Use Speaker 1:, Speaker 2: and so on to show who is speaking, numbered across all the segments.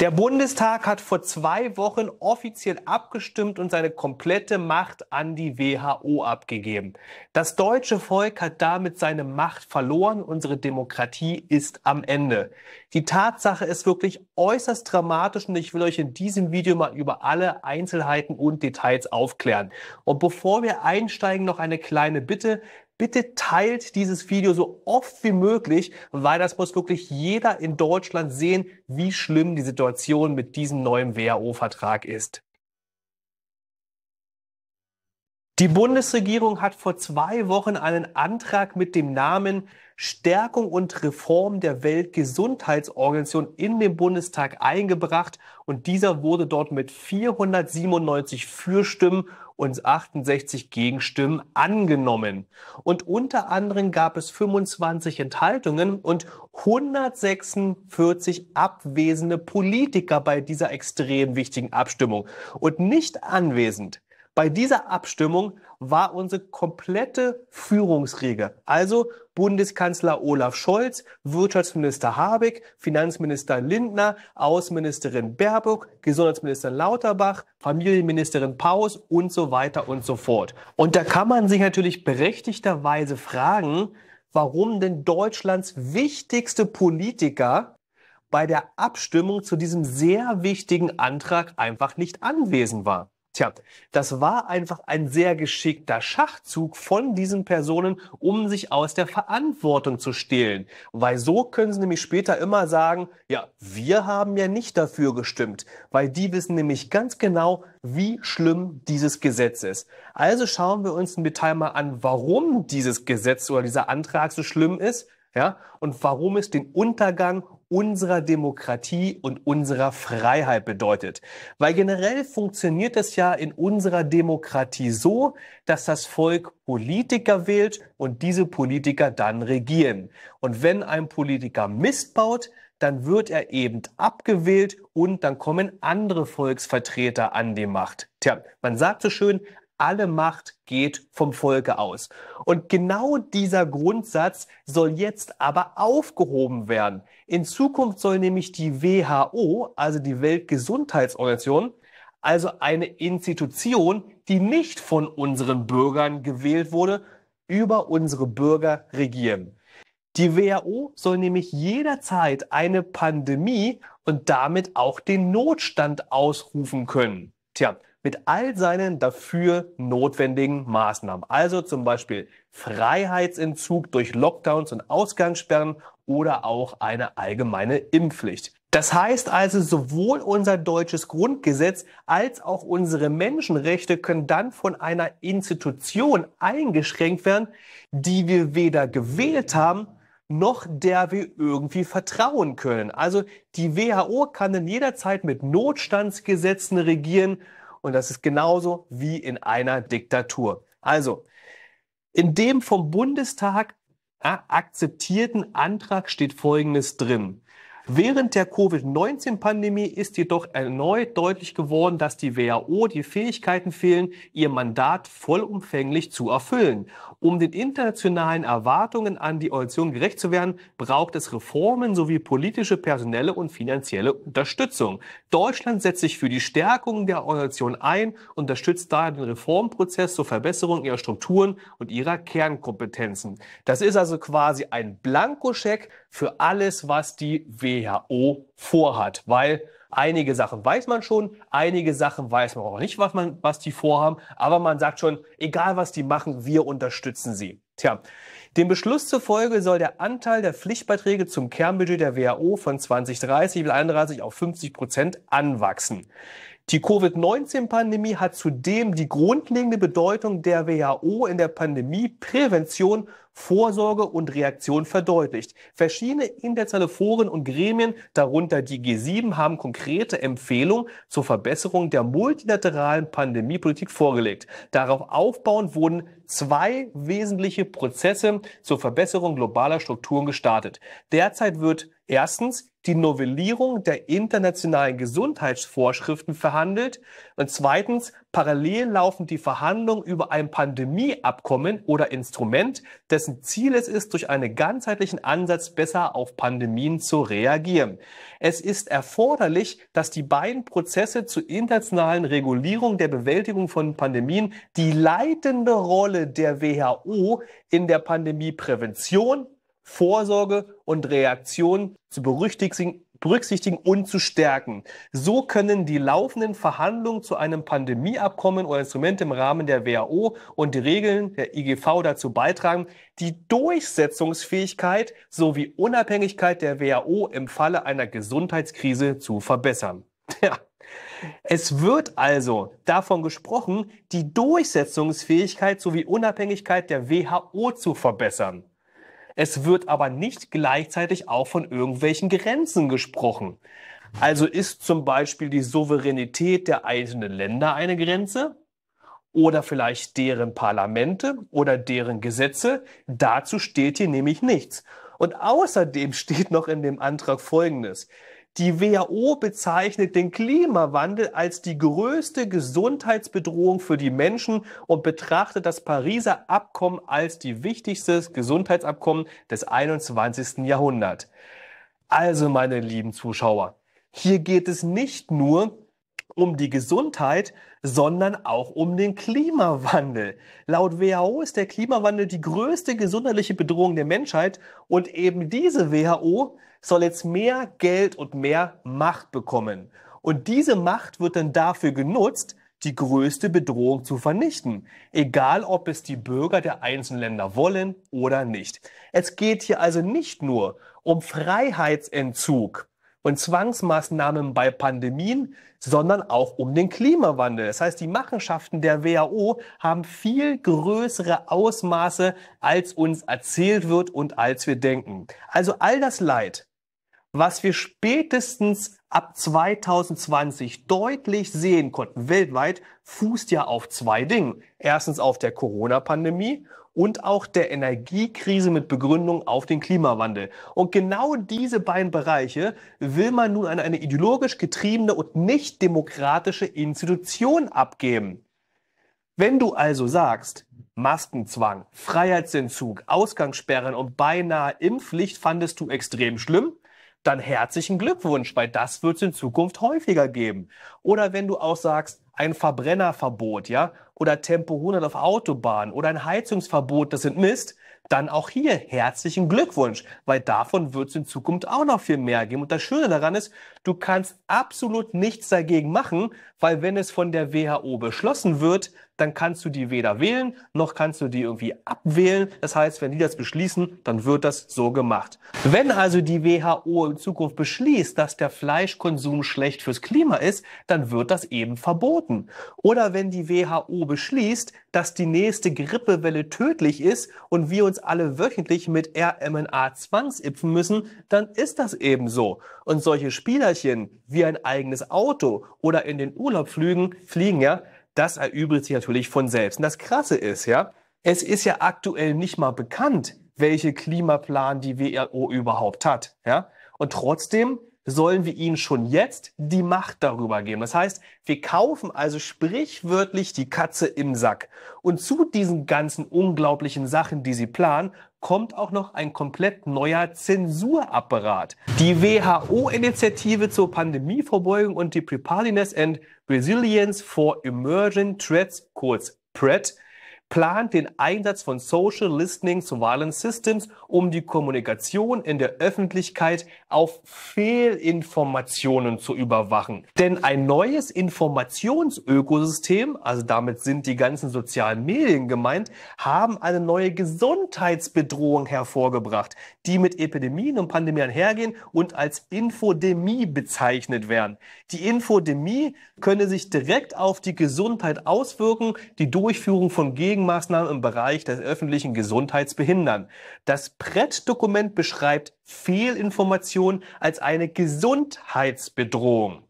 Speaker 1: Der Bundestag hat vor zwei Wochen offiziell abgestimmt und seine komplette Macht an die WHO abgegeben. Das deutsche Volk hat damit seine Macht verloren. Unsere Demokratie ist am Ende. Die Tatsache ist wirklich äußerst dramatisch und ich will euch in diesem Video mal über alle Einzelheiten und Details aufklären. Und bevor wir einsteigen, noch eine kleine Bitte. Bitte teilt dieses Video so oft wie möglich, weil das muss wirklich jeder in Deutschland sehen, wie schlimm die Situation mit diesem neuen WHO-Vertrag ist. Die Bundesregierung hat vor zwei Wochen einen Antrag mit dem Namen Stärkung und Reform der Weltgesundheitsorganisation in den Bundestag eingebracht und dieser wurde dort mit 497 Fürstimmen und 68 Gegenstimmen angenommen. Und unter anderem gab es 25 Enthaltungen und 146 abwesende Politiker bei dieser extrem wichtigen Abstimmung. Und nicht anwesend bei dieser Abstimmung war unsere komplette Führungsriege, also Bundeskanzler Olaf Scholz, Wirtschaftsminister Habeck, Finanzminister Lindner, Außenministerin Baerbock, Gesundheitsminister Lauterbach, Familienministerin Paus und so weiter und so fort. Und da kann man sich natürlich berechtigterweise fragen, warum denn Deutschlands wichtigste Politiker bei der Abstimmung zu diesem sehr wichtigen Antrag einfach nicht anwesend war. Tja, das war einfach ein sehr geschickter Schachzug von diesen Personen, um sich aus der Verantwortung zu stehlen. Weil so können sie nämlich später immer sagen, ja, wir haben ja nicht dafür gestimmt, weil die wissen nämlich ganz genau, wie schlimm dieses Gesetz ist. Also schauen wir uns im Detail mal an, warum dieses Gesetz oder dieser Antrag so schlimm ist ja, und warum es den Untergang unserer Demokratie und unserer Freiheit bedeutet. Weil generell funktioniert es ja in unserer Demokratie so, dass das Volk Politiker wählt und diese Politiker dann regieren. Und wenn ein Politiker Mist baut, dann wird er eben abgewählt und dann kommen andere Volksvertreter an die Macht. Tja, man sagt so schön, alle Macht geht vom Volke aus. Und genau dieser Grundsatz soll jetzt aber aufgehoben werden. In Zukunft soll nämlich die WHO, also die Weltgesundheitsorganisation, also eine Institution, die nicht von unseren Bürgern gewählt wurde, über unsere Bürger regieren. Die WHO soll nämlich jederzeit eine Pandemie und damit auch den Notstand ausrufen können. Tja, mit all seinen dafür notwendigen Maßnahmen. Also zum Beispiel Freiheitsentzug durch Lockdowns und Ausgangssperren oder auch eine allgemeine Impfpflicht. Das heißt also, sowohl unser deutsches Grundgesetz als auch unsere Menschenrechte können dann von einer Institution eingeschränkt werden, die wir weder gewählt haben, noch der wir irgendwie vertrauen können. Also die WHO kann in jeder Zeit mit Notstandsgesetzen regieren, und das ist genauso wie in einer Diktatur. Also, in dem vom Bundestag äh, akzeptierten Antrag steht Folgendes drin. Während der Covid-19-Pandemie ist jedoch erneut deutlich geworden, dass die WHO die Fähigkeiten fehlen, ihr Mandat vollumfänglich zu erfüllen. Um den internationalen Erwartungen an die Organisation gerecht zu werden, braucht es Reformen sowie politische, personelle und finanzielle Unterstützung. Deutschland setzt sich für die Stärkung der Organisation ein, unterstützt daher den Reformprozess zur Verbesserung ihrer Strukturen und ihrer Kernkompetenzen. Das ist also quasi ein Blankoscheck für alles, was die WHO vorhat, weil einige Sachen weiß man schon, einige Sachen weiß man auch nicht, was, man, was die vorhaben, aber man sagt schon, egal was die machen, wir unterstützen sie. Tja, dem Beschluss zufolge soll der Anteil der Pflichtbeiträge zum Kernbudget der WHO von 2030 bis 31 auf 50 Prozent anwachsen. Die Covid-19-Pandemie hat zudem die grundlegende Bedeutung der WHO in der Pandemie Prävention, Vorsorge und Reaktion verdeutlicht. Verschiedene internationale Foren und Gremien, darunter die G7, haben konkrete Empfehlungen zur Verbesserung der multilateralen Pandemiepolitik vorgelegt. Darauf aufbauend wurden zwei wesentliche Prozesse zur Verbesserung globaler Strukturen gestartet. Derzeit wird erstens die Novellierung der internationalen Gesundheitsvorschriften verhandelt und zweitens parallel laufen die Verhandlungen über ein Pandemieabkommen oder Instrument, dessen Ziel es ist, durch einen ganzheitlichen Ansatz besser auf Pandemien zu reagieren. Es ist erforderlich, dass die beiden Prozesse zur internationalen Regulierung der Bewältigung von Pandemien die leitende Rolle der WHO in der Pandemieprävention Vorsorge und Reaktion zu berücksichtigen und zu stärken. So können die laufenden Verhandlungen zu einem Pandemieabkommen oder Instrument im Rahmen der WHO und die Regeln der IGV dazu beitragen, die Durchsetzungsfähigkeit sowie Unabhängigkeit der WHO im Falle einer Gesundheitskrise zu verbessern. Ja. Es wird also davon gesprochen, die Durchsetzungsfähigkeit sowie Unabhängigkeit der WHO zu verbessern. Es wird aber nicht gleichzeitig auch von irgendwelchen Grenzen gesprochen. Also ist zum Beispiel die Souveränität der einzelnen Länder eine Grenze oder vielleicht deren Parlamente oder deren Gesetze. Dazu steht hier nämlich nichts. Und außerdem steht noch in dem Antrag Folgendes. Die WHO bezeichnet den Klimawandel als die größte Gesundheitsbedrohung für die Menschen und betrachtet das Pariser Abkommen als die wichtigste Gesundheitsabkommen des 21. Jahrhunderts. Also, meine lieben Zuschauer, hier geht es nicht nur um die Gesundheit, sondern auch um den Klimawandel. Laut WHO ist der Klimawandel die größte gesundheitliche Bedrohung der Menschheit und eben diese WHO soll jetzt mehr Geld und mehr Macht bekommen. Und diese Macht wird dann dafür genutzt, die größte Bedrohung zu vernichten, egal ob es die Bürger der einzelnen Länder wollen oder nicht. Es geht hier also nicht nur um Freiheitsentzug, und Zwangsmaßnahmen bei Pandemien, sondern auch um den Klimawandel. Das heißt, die Machenschaften der WHO haben viel größere Ausmaße, als uns erzählt wird und als wir denken. Also all das Leid, was wir spätestens ab 2020 deutlich sehen konnten, weltweit, fußt ja auf zwei Dingen. Erstens auf der Corona-Pandemie und auch der Energiekrise mit Begründung auf den Klimawandel. Und genau diese beiden Bereiche will man nun an eine ideologisch getriebene und nicht demokratische Institution abgeben. Wenn du also sagst, Maskenzwang, Freiheitsentzug, Ausgangssperren und beinahe Impfpflicht fandest du extrem schlimm, dann herzlichen Glückwunsch, weil das wird es in Zukunft häufiger geben. Oder wenn du auch sagst, ein Verbrennerverbot, ja, oder Tempo 100 auf Autobahn oder ein Heizungsverbot, das sind Mist, dann auch hier herzlichen Glückwunsch, weil davon wird es in Zukunft auch noch viel mehr geben. Und das Schöne daran ist, du kannst absolut nichts dagegen machen, weil wenn es von der WHO beschlossen wird, dann kannst du die weder wählen, noch kannst du die irgendwie abwählen. Das heißt, wenn die das beschließen, dann wird das so gemacht. Wenn also die WHO in Zukunft beschließt, dass der Fleischkonsum schlecht fürs Klima ist, dann wird das eben verboten. Oder wenn die WHO beschließt, dass die nächste Grippewelle tödlich ist und wir uns alle wöchentlich mit RMNA zwangsimpfen müssen, dann ist das eben so. Und solche Spielerchen wie ein eigenes Auto oder in den Urlaub flügen, fliegen ja, das erübrigt sich natürlich von selbst. Und das Krasse ist, ja, es ist ja aktuell nicht mal bekannt, welche Klimaplan die WHO überhaupt hat, ja. Und trotzdem sollen wir ihnen schon jetzt die Macht darüber geben. Das heißt, wir kaufen also sprichwörtlich die Katze im Sack. Und zu diesen ganzen unglaublichen Sachen, die sie planen, kommt auch noch ein komplett neuer Zensurapparat. Die WHO-Initiative zur Pandemieverbeugung und die Preparedness and Resilience for Emerging Threats called PRET plant den Einsatz von Social Listening Surveillance Systems, um die Kommunikation in der Öffentlichkeit auf Fehlinformationen zu überwachen. Denn ein neues Informationsökosystem, also damit sind die ganzen sozialen Medien gemeint, haben eine neue Gesundheitsbedrohung hervorgebracht, die mit Epidemien und Pandemien hergehen und als Infodemie bezeichnet werden. Die Infodemie könne sich direkt auf die Gesundheit auswirken, die Durchführung von Gegen Gegenmaßnahmen im Bereich der öffentlichen Gesundheits behindern. Das PRED-Dokument beschreibt Fehlinformation als eine Gesundheitsbedrohung.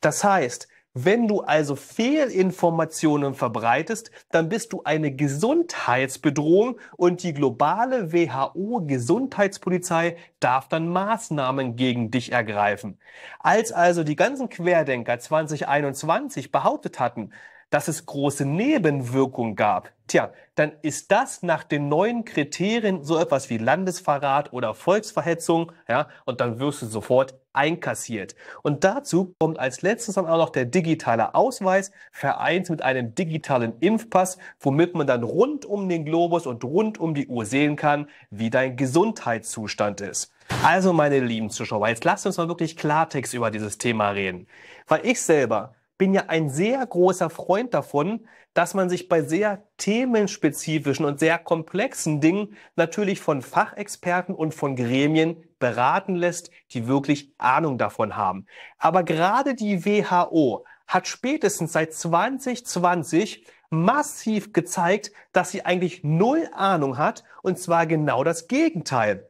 Speaker 1: Das heißt, wenn du also Fehlinformationen verbreitest, dann bist du eine Gesundheitsbedrohung und die globale WHO Gesundheitspolizei darf dann Maßnahmen gegen dich ergreifen. Als also die ganzen Querdenker 2021 behauptet hatten, dass es große Nebenwirkungen gab, tja, dann ist das nach den neuen Kriterien so etwas wie Landesverrat oder Volksverhetzung, ja, und dann wirst du sofort einkassiert. Und dazu kommt als letztes dann auch noch der digitale Ausweis, vereint mit einem digitalen Impfpass, womit man dann rund um den Globus und rund um die Uhr sehen kann, wie dein Gesundheitszustand ist. Also meine lieben Zuschauer, jetzt lasst uns mal wirklich Klartext über dieses Thema reden. Weil ich selber bin ja ein sehr großer Freund davon, dass man sich bei sehr themenspezifischen und sehr komplexen Dingen natürlich von Fachexperten und von Gremien beraten lässt, die wirklich Ahnung davon haben. Aber gerade die WHO hat spätestens seit 2020 massiv gezeigt, dass sie eigentlich null Ahnung hat, und zwar genau das Gegenteil.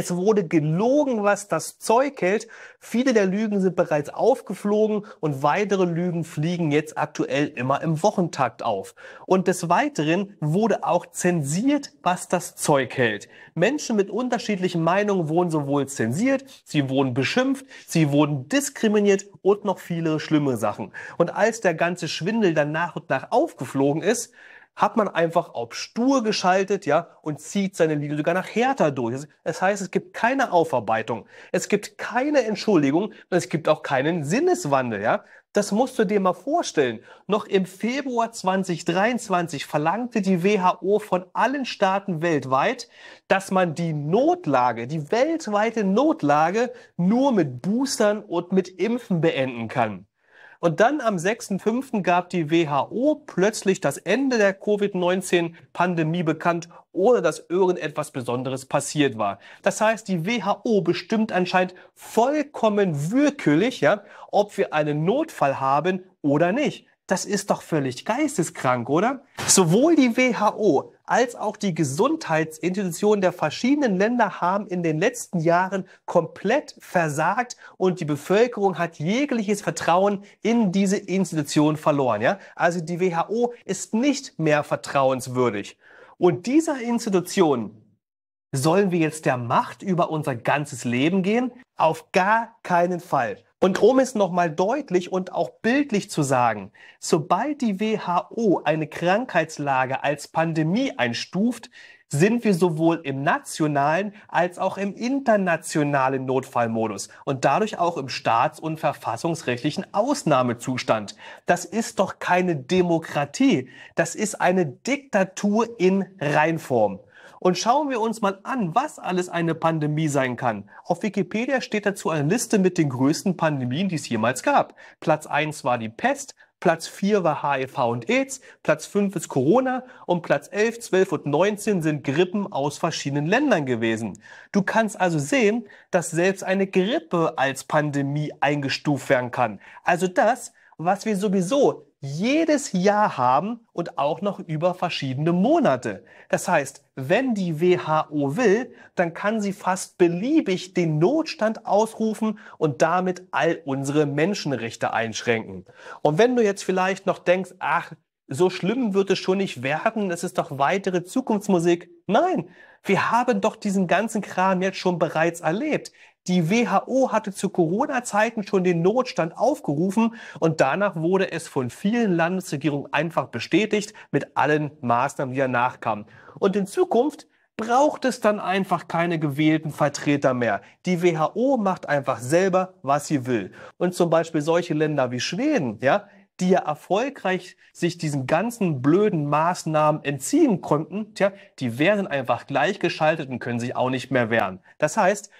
Speaker 1: Es wurde gelogen, was das Zeug hält. Viele der Lügen sind bereits aufgeflogen und weitere Lügen fliegen jetzt aktuell immer im Wochentakt auf. Und des Weiteren wurde auch zensiert, was das Zeug hält. Menschen mit unterschiedlichen Meinungen wurden sowohl zensiert, sie wurden beschimpft, sie wurden diskriminiert und noch viele schlimme Sachen. Und als der ganze Schwindel dann nach und nach aufgeflogen ist, hat man einfach auf stur geschaltet, ja, und zieht seine Linie sogar nach härter durch. Das heißt, es gibt keine Aufarbeitung, es gibt keine Entschuldigung und es gibt auch keinen Sinneswandel, ja. Das musst du dir mal vorstellen. Noch im Februar 2023 verlangte die WHO von allen Staaten weltweit, dass man die Notlage, die weltweite Notlage nur mit Boostern und mit Impfen beenden kann. Und dann am 6.5. gab die WHO plötzlich das Ende der Covid-19-Pandemie bekannt, ohne dass irgendetwas Besonderes passiert war. Das heißt, die WHO bestimmt anscheinend vollkommen willkürlich, ja, ob wir einen Notfall haben oder nicht. Das ist doch völlig geisteskrank, oder? Sowohl die WHO als auch die Gesundheitsinstitutionen der verschiedenen Länder haben in den letzten Jahren komplett versagt und die Bevölkerung hat jegliches Vertrauen in diese Institution verloren. Ja? Also die WHO ist nicht mehr vertrauenswürdig. Und dieser Institution sollen wir jetzt der Macht über unser ganzes Leben gehen? Auf gar keinen Fall. Und um es nochmal deutlich und auch bildlich zu sagen, sobald die WHO eine Krankheitslage als Pandemie einstuft, sind wir sowohl im nationalen als auch im internationalen Notfallmodus und dadurch auch im staats- und verfassungsrechtlichen Ausnahmezustand. Das ist doch keine Demokratie, das ist eine Diktatur in Reinform. Und schauen wir uns mal an, was alles eine Pandemie sein kann. Auf Wikipedia steht dazu eine Liste mit den größten Pandemien, die es jemals gab. Platz 1 war die Pest, Platz 4 war HIV und AIDS, Platz 5 ist Corona und Platz 11, 12 und 19 sind Grippen aus verschiedenen Ländern gewesen. Du kannst also sehen, dass selbst eine Grippe als Pandemie eingestuft werden kann. Also das, was wir sowieso jedes Jahr haben und auch noch über verschiedene Monate. Das heißt, wenn die WHO will, dann kann sie fast beliebig den Notstand ausrufen und damit all unsere Menschenrechte einschränken. Und wenn du jetzt vielleicht noch denkst, ach, so schlimm wird es schon nicht werden, es ist doch weitere Zukunftsmusik. Nein, wir haben doch diesen ganzen Kram jetzt schon bereits erlebt. Die WHO hatte zu Corona-Zeiten schon den Notstand aufgerufen und danach wurde es von vielen Landesregierungen einfach bestätigt mit allen Maßnahmen, die danach kamen. Und in Zukunft braucht es dann einfach keine gewählten Vertreter mehr. Die WHO macht einfach selber, was sie will. Und zum Beispiel solche Länder wie Schweden, ja, die ja erfolgreich sich diesen ganzen blöden Maßnahmen entziehen konnten, tja, die werden einfach gleichgeschaltet und können sich auch nicht mehr wehren. Das heißt,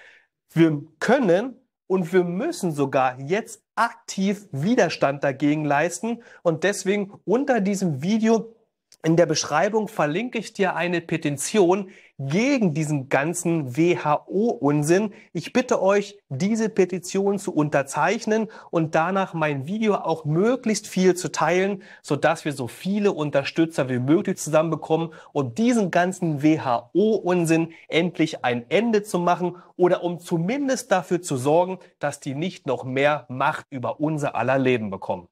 Speaker 1: wir können und wir müssen sogar jetzt aktiv Widerstand dagegen leisten. Und deswegen unter diesem Video in der Beschreibung verlinke ich dir eine Petition gegen diesen ganzen WHO-Unsinn. Ich bitte euch, diese Petition zu unterzeichnen und danach mein Video auch möglichst viel zu teilen, sodass wir so viele Unterstützer wie möglich zusammenbekommen, um diesen ganzen WHO-Unsinn endlich ein Ende zu machen oder um zumindest dafür zu sorgen, dass die nicht noch mehr Macht über unser aller Leben bekommen.